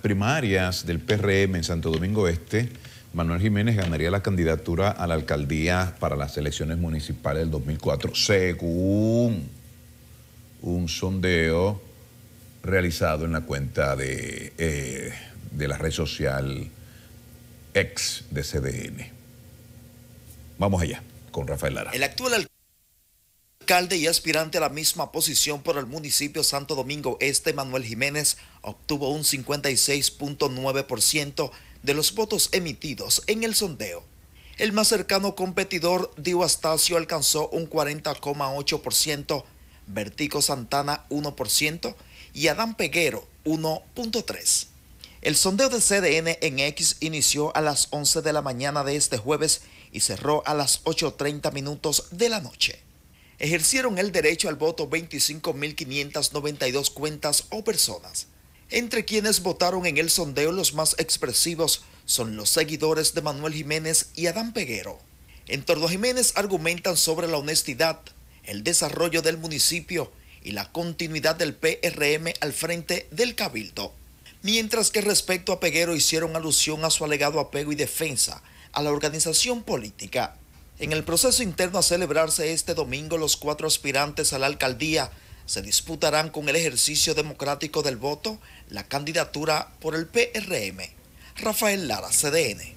primarias del PRM en Santo Domingo Este, Manuel Jiménez ganaría la candidatura a la alcaldía para las elecciones municipales del 2004, según un sondeo realizado en la cuenta de, eh, de la red social ex de CDN. Vamos allá con Rafael Lara. El actual alcalde y aspirante a la misma posición por el municipio Santo Domingo Este, Manuel Jiménez, obtuvo un 56.9% de los votos emitidos en el sondeo. El más cercano competidor, Dio Astacio, alcanzó un 40,8%, Vertico Santana 1% y Adán Peguero 1.3%. El sondeo de CDN en X inició a las 11 de la mañana de este jueves y cerró a las 8.30 minutos de la noche ejercieron el derecho al voto 25.592 cuentas o personas. Entre quienes votaron en el sondeo los más expresivos son los seguidores de Manuel Jiménez y Adán Peguero. En torno a Jiménez argumentan sobre la honestidad, el desarrollo del municipio y la continuidad del PRM al frente del Cabildo. Mientras que respecto a Peguero hicieron alusión a su alegado apego y defensa a la organización política. En el proceso interno a celebrarse este domingo, los cuatro aspirantes a la alcaldía se disputarán con el ejercicio democrático del voto la candidatura por el PRM. Rafael Lara, CDN.